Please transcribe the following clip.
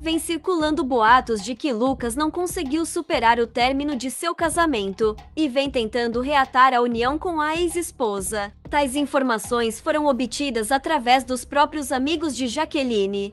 Vem circulando boatos de que Lucas não conseguiu superar o término de seu casamento e vem tentando reatar a união com a ex-esposa. Tais informações foram obtidas através dos próprios amigos de Jaqueline,